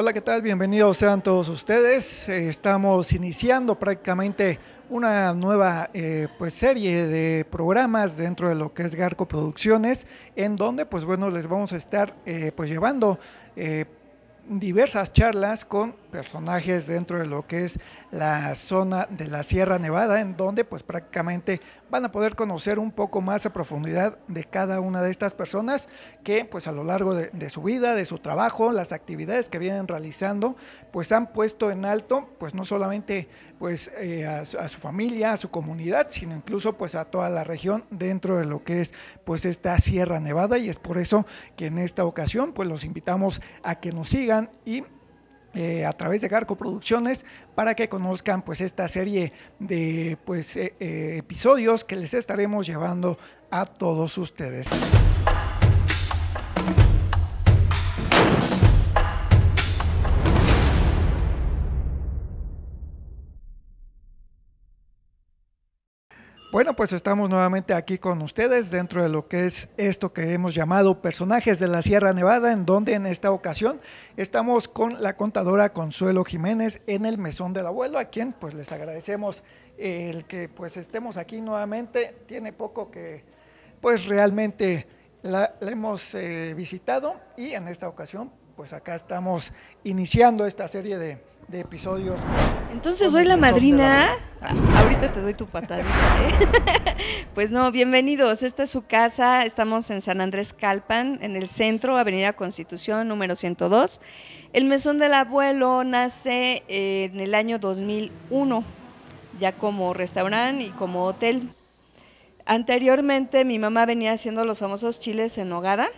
Hola, ¿qué tal? Bienvenidos sean todos ustedes. Eh, estamos iniciando prácticamente una nueva eh, pues serie de programas dentro de lo que es Garco Producciones, en donde pues bueno les vamos a estar eh, pues llevando diversas charlas con personajes dentro de lo que es la zona de la Sierra Nevada, en donde pues prácticamente van a poder conocer un poco más a profundidad de cada una de estas personas que pues a lo largo de, su vida, de su trabajo, las actividades que vienen realizando, pues han puesto en alto pues no solamente pues eh, a, a, su familia, a su comunidad, sino incluso pues a toda la región dentro de lo que es pues esta Sierra Nevada y es por eso que en esta ocasión pues los invitamos a que nos sigan y eh, a través de Garco Producciones para que conozcan pues esta serie de pues eh, eh, episodios que les estaremos llevando a todos ustedes. Bueno, pues estamos nuevamente aquí con ustedes dentro de lo que es esto que hemos llamado Personajes de la Sierra Nevada, en donde en esta ocasión estamos con la contadora Consuelo Jiménez en el Mesón del Abuelo, a quien pues les agradecemos el que pues estemos aquí nuevamente. Tiene poco que pues realmente la, hemos eh, visitado y en esta ocasión pues acá estamos iniciando esta serie de de episodios. Entonces soy la madrina. ahorita te doy tu patadita. ¿eh? pues no, bienvenidos. Esta es su casa. Estamos en San Andrés Calpan, en el centro, Avenida Constitución, número 102. El mesón del abuelo nace en el año 2001, ya como restaurante y como hotel. Anteriormente mi mamá venía haciendo los famosos chiles en hogada.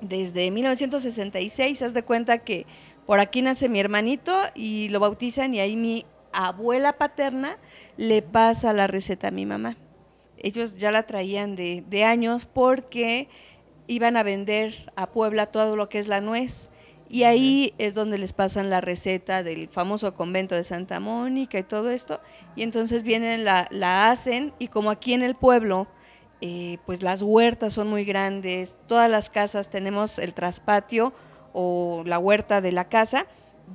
Desde 1966, haz de cuenta que por aquí nace mi hermanito y lo bautizan y ahí mi abuela paterna le pasa la receta a mi mamá. Ellos ya la traían de, años porque iban a vender a Puebla todo lo que es la nuez. Y ahí es donde les pasan la receta del famoso convento de Santa Mónica y todo esto. Y entonces vienen, la, hacen y como aquí en el pueblo, eh, pues las huertas son muy grandes, todas las casas tenemos el traspatio o la huerta de la casa,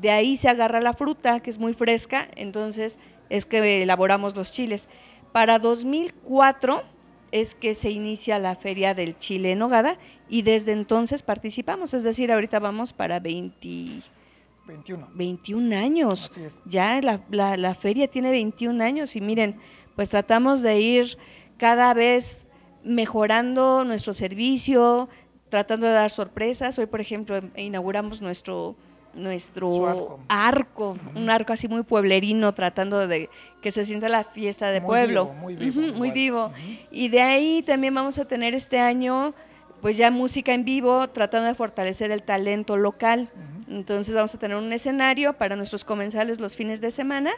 de ahí se agarra la fruta que es muy fresca, entonces es que elaboramos los chiles. Para 2004 es que se inicia la feria del chile en Hogada y desde entonces participamos, es decir, ahorita vamos para 21. 21 años. Ya la, la feria tiene 21 años y miren, pues tratamos de ir cada vez mejorando nuestro servicio, tratando de dar sorpresas. Hoy, por ejemplo, em, inauguramos nuestro nuestro arco, un arco así muy pueblerino, tratando de que se sienta la fiesta de pueblo. muy vivo. muy vivo. Y de ahí también vamos a tener este año, pues ya música en vivo, tratando de fortalecer el talento local. Entonces vamos a tener un escenario para nuestros comensales los fines de semana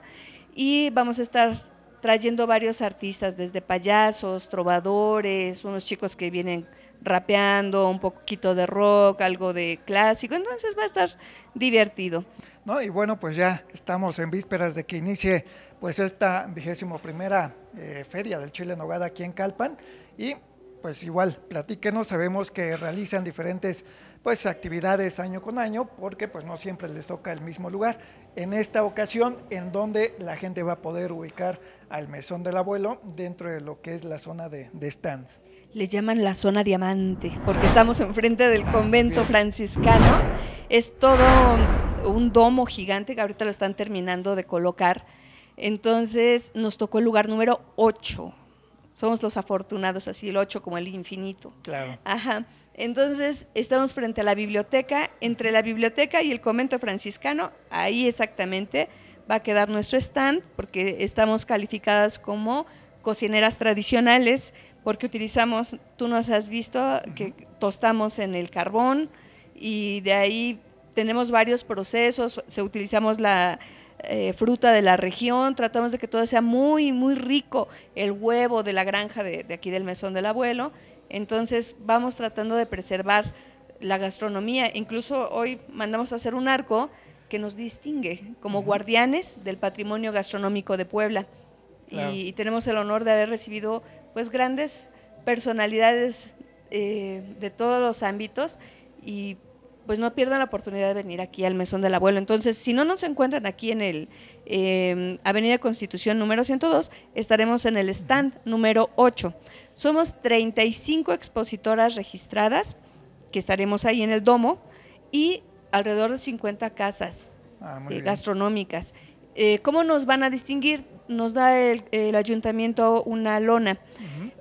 y vamos a estar trayendo varios artistas, desde payasos, trovadores, unos chicos que vienen rapeando, un poquito de rock, algo de clásico, entonces va a estar divertido. No, y bueno, pues ya estamos en vísperas de que inicie pues esta vigésimo primera eh, feria del Chile Nogada aquí en Calpan y pues igual platíquenos, sabemos que realizan diferentes pues actividades año con año porque pues no siempre les toca el mismo lugar. En esta ocasión en donde la gente va a poder ubicar al mesón del abuelo dentro de lo que es la zona de, de stands le llaman la zona diamante, porque estamos enfrente del convento franciscano. Es todo un domo gigante que ahorita lo están terminando de colocar. Entonces nos tocó el lugar número 8. Somos los afortunados, así el 8 como el infinito. Claro. Ajá. Entonces estamos frente a la biblioteca, entre la biblioteca y el convento franciscano, ahí exactamente va a quedar nuestro stand, porque estamos calificadas como cocineras tradicionales, porque utilizamos, tú nos has visto, que tostamos en el carbón y de ahí tenemos varios procesos, se utilizamos la eh, fruta de la región, tratamos de que todo sea muy, muy rico, el huevo de la granja de, aquí del mesón del abuelo, entonces vamos tratando de preservar la gastronomía, incluso hoy mandamos a hacer un arco que nos distingue como guardianes del patrimonio gastronómico de Puebla. Y, tenemos el honor de haber recibido pues grandes personalidades eh, de todos los ámbitos y pues no pierdan la oportunidad de venir aquí al Mesón del Abuelo. Entonces, si no nos encuentran aquí en el em, Avenida Constitución número 102, estaremos en el stand número 8. Somos 35 expositoras registradas, que estaremos ahí en el domo, y alrededor de 50 casas ah, eh, gastronómicas. Eh, ¿Cómo nos van a distinguir? nos da el, ayuntamiento una lona.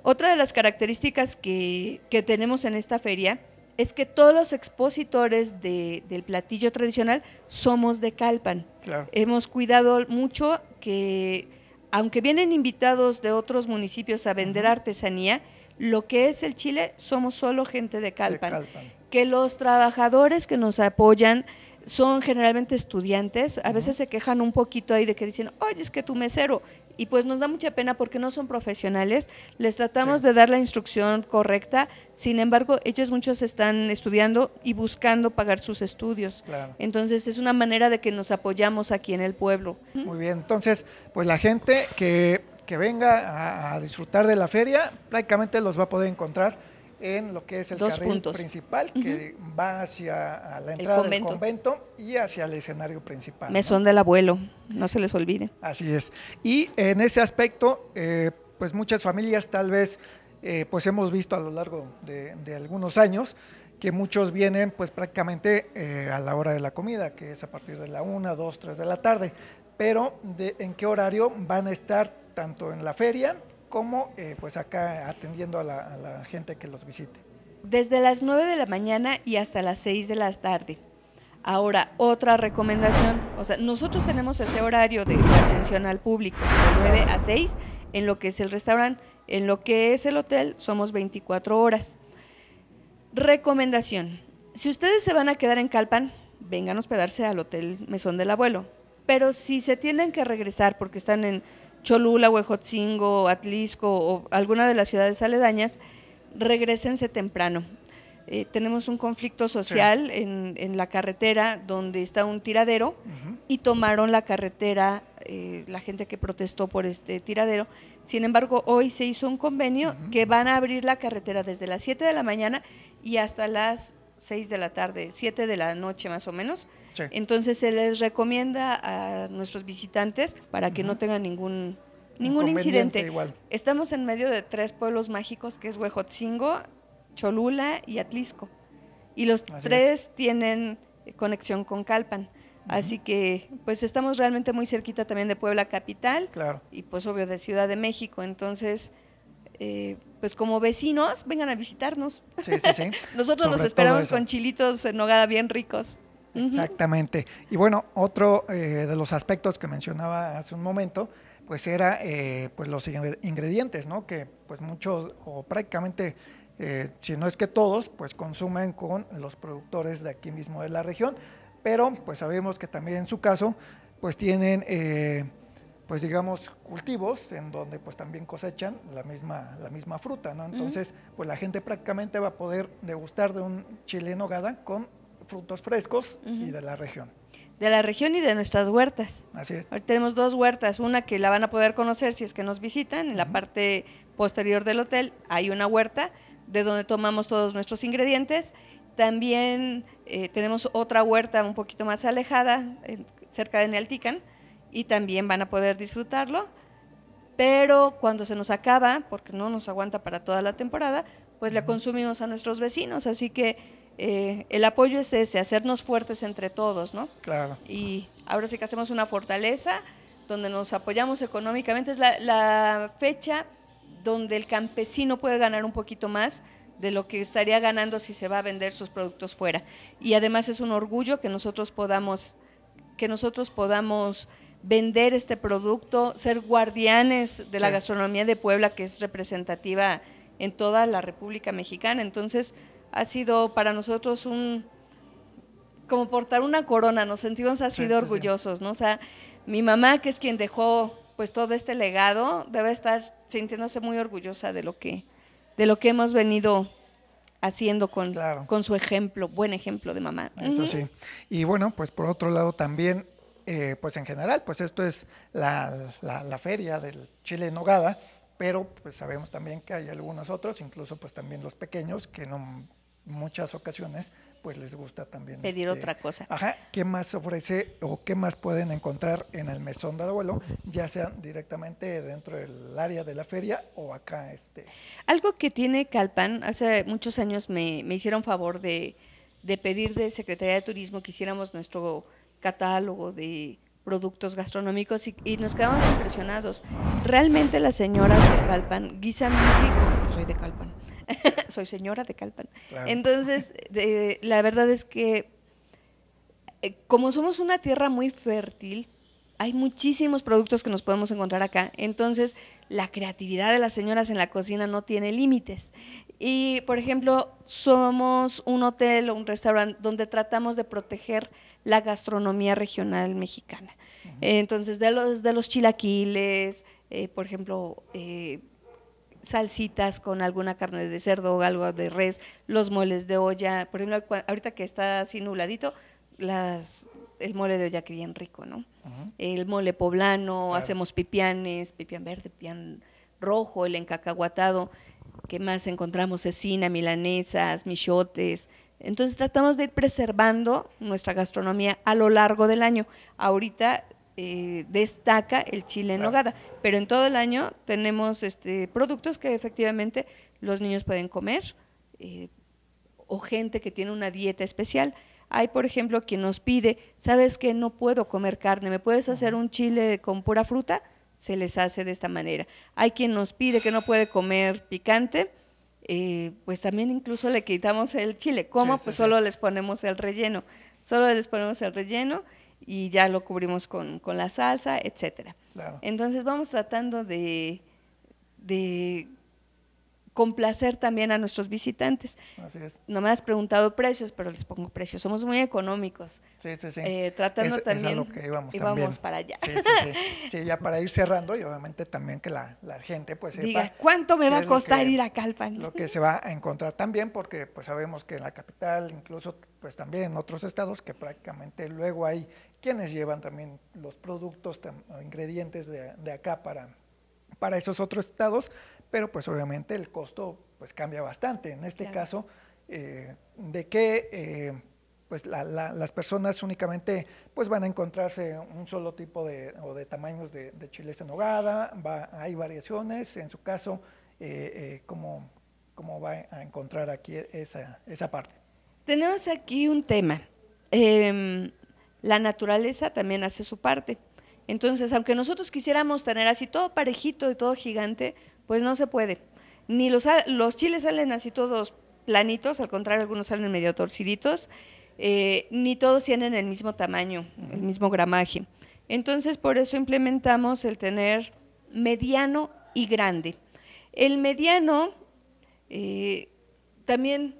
Otra de las características que, tenemos en esta feria es que todos los expositores del platillo tradicional somos de Calpan. Hemos cuidado mucho que, aunque vienen invitados de otros municipios a vender artesanía, lo que es el chile somos solo gente De Calpan. Que los trabajadores que nos apoyan son generalmente estudiantes, a veces se quejan un poquito ahí de que dicen, oye, es que tu mesero, y pues nos da mucha pena porque no son profesionales, les tratamos de dar la instrucción correcta, sin embargo, ellos muchos están estudiando y buscando pagar sus estudios. Entonces, es una manera de que nos apoyamos aquí en el pueblo. Muy bien, entonces, pues la gente que, que venga a, a disfrutar de la feria, prácticamente los va a poder encontrar en lo que es el Dos principal que va hacia la entrada del convento y hacia el escenario principal. Mesón del abuelo, no se les olvide. Así es. Y en ese aspecto, eh, pues muchas familias tal vez, eh, pues hemos visto a lo largo de, algunos años, que muchos vienen pues prácticamente eh, a la hora de la comida, que es a partir de la una, 2, 3 de la tarde, pero de, en qué horario van a estar tanto en la feria como eh, pues acá atendiendo a la, gente que los visite. Desde las 9 de la mañana y hasta las 6 de la tarde. Ahora, otra recomendación, o sea, nosotros tenemos ese horario de, atención al público, de 9 a 6, en lo que es el restaurante, en lo que es el hotel, somos 24 horas. Recomendación, si ustedes se van a quedar en Calpan, vengan a hospedarse al Hotel Mesón del Abuelo, pero si se tienen que regresar porque están en Cholula, Huejotzingo, Atlisco o alguna de las ciudades aledañas, regresense temprano. Eh, tenemos un conflicto social en, la carretera donde está un tiradero y tomaron la carretera eh, la gente que protestó por este tiradero. Sin embargo, hoy se hizo un convenio que van a abrir la carretera desde las 7 de la mañana y hasta las 6 de la tarde, 7 de la noche más o menos. Entonces se les recomienda a nuestros visitantes para que no tengan ningún ningún incidente. Estamos en medio de tres pueblos mágicos que es Huejotzingo, Cholula y Atlisco. Y los tres tienen eh, conexión con Calpan. Así que pues estamos realmente muy cerquita también de Puebla Capital claro. y pues obvio de Ciudad de México. Entonces eh, pues como vecinos, vengan a visitarnos. Sí, sí, sí. Nosotros los esperamos con chilitos en nogada bien ricos. Exactamente. Y bueno, otro eh, de los aspectos que mencionaba hace un momento, pues era eh, pues los ingredientes, ¿no? Que pues muchos o prácticamente, eh, si no es que todos, pues consumen con los productores de aquí mismo de la región, pero pues sabemos que también en su caso, pues tienen pues digamos, cultivos en donde pues también cosechan la misma, la misma fruta, ¿no? Entonces, pues la gente prácticamente va a poder degustar de un chile en hogada con frutos frescos y de la región. De la región y de nuestras huertas. Así es. tenemos dos huertas, una que la van a poder conocer si es que nos visitan, en la parte posterior del hotel hay una huerta de donde tomamos todos nuestros ingredientes. También eh, tenemos otra huerta un poquito más alejada, cerca de Nealtican, y también van a poder disfrutarlo. Pero cuando se nos acaba, porque no nos aguanta para toda la temporada, pues la consumimos a nuestros vecinos. Así que eh, el apoyo es ese, hacernos fuertes entre todos, ¿no? Claro. Y ahora sí que hacemos una fortaleza donde nos apoyamos económicamente. Es la, la fecha donde el campesino puede ganar un poquito más de lo que estaría ganando si se va a vender sus productos fuera. Y además es un orgullo que nosotros podamos, que nosotros podamos vender este producto, ser guardianes de la gastronomía de Puebla, que es representativa en toda la República Mexicana. Entonces, ha sido para nosotros un, como portar una corona, nos sentimos así de orgullosos, ¿no? mi mamá, que es quien dejó pues todo este legado, debe estar sintiéndose muy orgullosa de lo que, de lo que hemos venido haciendo con, con su ejemplo, buen ejemplo de mamá. Eso sí. Y bueno, pues por otro lado también eh, pues en general, pues esto es la, feria del chile en nogada, pero pues sabemos también que hay algunos otros, incluso pues también los pequeños, que en muchas ocasiones pues les gusta también pedir este, otra cosa. Ajá, ¿qué más ofrece o qué más pueden encontrar en el mesón del abuelo, ya sea directamente dentro del área de la feria o acá? Este? Algo que tiene Calpan, hace muchos años me, hicieron favor de, de pedir de Secretaría de Turismo que hiciéramos nuestro catálogo de productos gastronómicos y, nos quedamos impresionados. Realmente las señoras de Calpan guisan muy rico. Yo soy de Calpan, soy señora de Calpan. Entonces, la verdad es que eh, como somos una tierra muy fértil, hay muchísimos productos que nos podemos encontrar acá. Entonces, la creatividad de las señoras en la cocina no tiene límites. Y, por ejemplo, somos un hotel o un restaurante donde tratamos de proteger la gastronomía regional mexicana. Eh, entonces, de los, de los chilaquiles, eh, por ejemplo, eh, salsitas con alguna carne de cerdo o algo de res, los moles de olla, por ejemplo, ahorita que está así nubladito, las, el mole de olla que bien rico, ¿no? El mole poblano, hacemos pipianes, pipián verde, pipian rojo, el encacahuatado, que más encontramos? Cecina, milanesas, michotes, entonces tratamos de ir preservando nuestra gastronomía a lo largo del año. Ahorita eh, destaca el chile en nogada, pero en todo el año tenemos este, productos que efectivamente los niños pueden comer eh, o gente que tiene una dieta especial. Hay, por ejemplo, quien nos pide, ¿sabes que no puedo comer carne? ¿Me puedes hacer un chile con pura fruta? Se les hace de esta manera. Hay quien nos pide que no puede comer picante eh, pues también incluso le quitamos el chile. ¿Cómo? pues solo les ponemos el relleno. Solo les ponemos el relleno y ya lo cubrimos con, la salsa, etcétera. Entonces vamos tratando de complacer también a nuestros visitantes. Así es. No me has preguntado precios, pero les pongo precios. Somos muy económicos. Sí, sí, sí. Eh, tratando también. Es lo que íbamos, para allá. Sí, sí, sí. sí, ya para ir cerrando y obviamente también que la, gente pues Diga, ¿cuánto me va a costar ir a Calpan? Lo que se va a encontrar también, porque pues sabemos que en la capital, incluso pues también en otros estados, que prácticamente luego hay quienes llevan también los productos, o ingredientes de, acá para, para esos otros estados, pero pues obviamente el costo pues cambia bastante. En este caso, eh, de que eh, pues las personas únicamente pues, van a encontrarse un solo tipo de, o de tamaños de, de chiles en hogada, hay variaciones, en su caso, eh, cómo, va a encontrar aquí esa, esa parte. Tenemos aquí un tema. Em, la naturaleza también hace su parte. Entonces, aunque nosotros quisiéramos tener así todo parejito y todo gigante, pues no se puede. Ni los, chiles salen así todos planitos, al contrario, algunos salen medio torciditos, eh, ni todos tienen el mismo tamaño, el mismo gramaje. Entonces, por eso implementamos el tener mediano y grande. El mediano, eh, también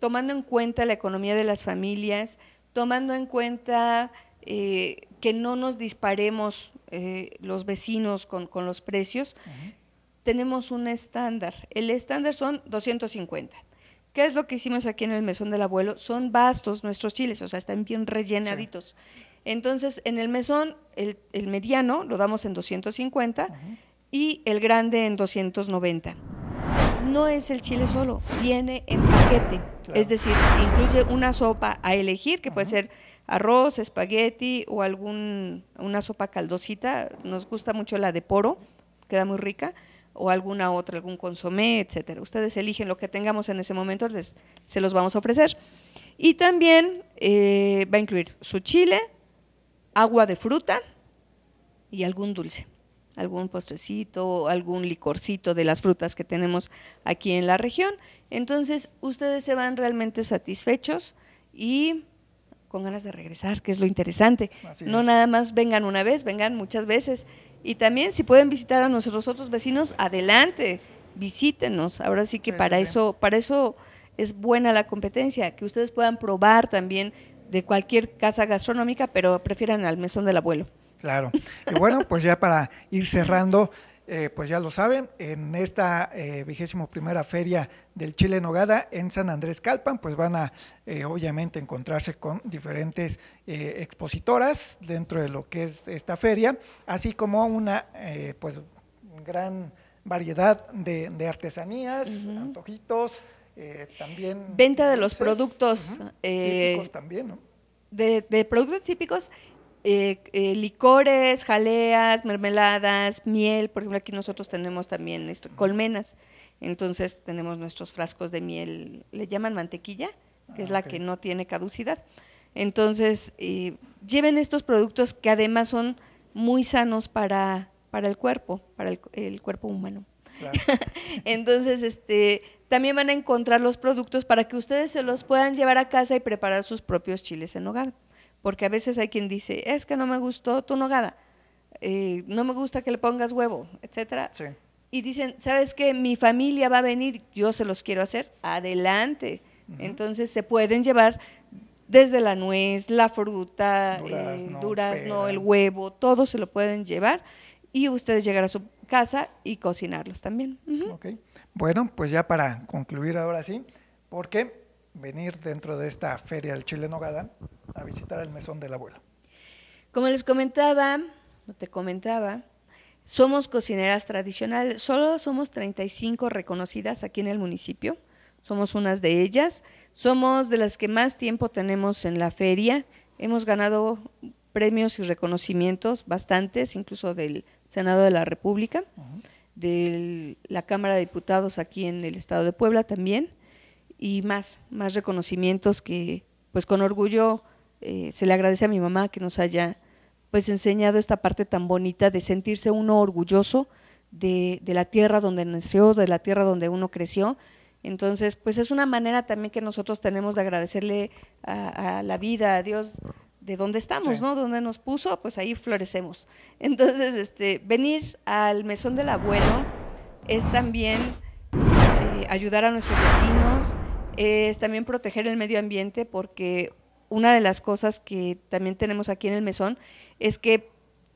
tomando en cuenta la economía de las familias, tomando en cuenta eh, que no nos disparemos eh, los vecinos con, los precios, tenemos un estándar. El estándar son 250. ¿Qué es lo que hicimos aquí en el mesón del abuelo? Son vastos nuestros chiles, o sea, están bien rellenaditos. Entonces, en el mesón, el, mediano lo damos en 250 y el grande en 290. No es el chile solo, viene en paquete. Es decir, incluye una sopa a elegir, que puede ser arroz, espagueti o algún, una sopa caldosita, nos gusta mucho la de poro, queda muy rica, o alguna otra, algún consomé, etcétera. Ustedes eligen lo que tengamos en ese momento, se los vamos a ofrecer. Y también eh, va a incluir su chile, agua de fruta y algún dulce, algún postrecito, algún licorcito de las frutas que tenemos aquí en la región. Entonces, ustedes se van realmente satisfechos y con ganas de regresar, que es lo interesante. no nada más vengan una vez, vengan muchas veces. Y también si pueden visitar a nuestros otros vecinos, adelante, visítenos. Ahora sí que para eso, para eso es buena la competencia, que ustedes puedan probar también de cualquier casa gastronómica, pero prefieran al mesón del abuelo. Claro. Y bueno, pues ya para ir cerrando, eh, pues ya lo saben, en esta eh, vigésimo primera feria del Chile Nogada en San Andrés Calpan, pues van a eh, obviamente encontrarse con diferentes expositoras dentro de lo que es esta feria, así como una pues gran variedad de, artesanías, antojitos, también venta de los productos típicos también, ¿no? de productos típicos eh, eh, licores, jaleas, mermeladas, miel. Por ejemplo, aquí nosotros tenemos también colmenas. Entonces tenemos nuestros frascos de miel, le llaman mantequilla, que es ah, la que no tiene caducidad. Entonces, eh, lleven estos productos que además son muy sanos para, para el cuerpo, para el, cuerpo humano. Entonces, este, también van a encontrar los productos para que ustedes se los puedan llevar a casa y preparar sus propios chiles en hogar porque a veces hay quien dice, es que no me gustó tu nogada, eh, no me gusta que le pongas huevo, etcétera. Y dicen, ¿sabes qué? Mi familia va a venir, yo se los quiero hacer, adelante. Entonces se pueden llevar desde la nuez, la fruta, eh, durazno, durazno el huevo, todo se lo pueden llevar y ustedes llegar a su casa y cocinarlos también. Bueno, pues ya para concluir ahora sí, porque venir dentro de esta feria del chile nogada a visitar el mesón de la abuela. Como les comentaba, no te comentaba, somos cocineras tradicionales, solo somos 35 reconocidas aquí en el municipio, somos unas de ellas, somos de las que más tiempo tenemos en la feria, hemos ganado premios y reconocimientos bastantes, incluso del Senado de la República, de la Cámara de Diputados aquí en el Estado de Puebla también, y más, más reconocimientos que pues con orgullo eh, se le agradece a mi mamá que nos haya pues enseñado esta parte tan bonita de sentirse uno orgulloso de, la tierra donde nació, de la tierra donde uno creció. Entonces, pues es una manera también que nosotros tenemos de agradecerle a, la vida, a Dios, de dónde estamos, ¿no? Donde nos puso, pues ahí florecemos. Entonces, este, venir al mesón del abuelo es también eh, ayudar a nuestros vecinos, es también proteger el medio ambiente porque una de las cosas que también tenemos aquí en el mesón es que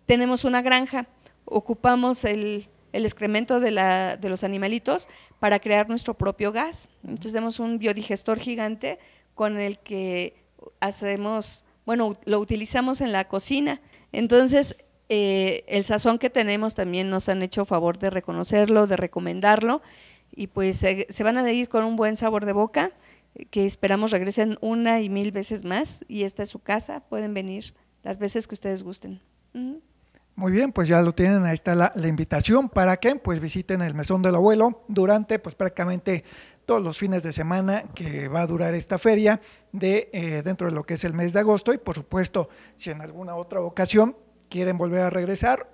tenemos una granja, ocupamos el, excremento de, los animalitos para crear nuestro propio gas. Entonces tenemos un biodigestor gigante con el que hacemos, bueno, lo utilizamos en la cocina. Entonces, eh, el sazón que tenemos también nos han hecho favor de reconocerlo, de recomendarlo, y pues se van a ir con un buen sabor de boca que esperamos regresen una y mil veces más y esta es su casa, pueden venir las veces que ustedes gusten. Muy bien, pues ya lo tienen, ahí está la, invitación para que pues visiten el Mesón del Abuelo durante pues prácticamente todos los fines de semana que va a durar esta feria de eh, dentro de lo que es el mes de agosto y por supuesto si en alguna otra ocasión quieren volver a regresar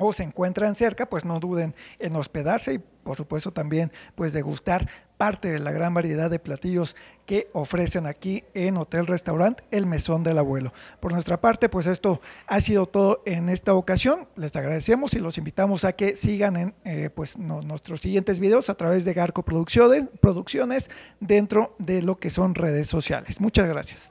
o se encuentran cerca, pues no duden en hospedarse y por supuesto también pues degustar parte de la gran variedad de platillos que ofrecen aquí en Hotel Restaurant El Mesón del Abuelo. Por nuestra parte, pues esto ha sido todo en esta ocasión. Les agradecemos y los invitamos a que sigan en eh, pues, nuestros siguientes videos a través de Garco Producciones, producciones dentro de lo que son redes sociales. Muchas gracias.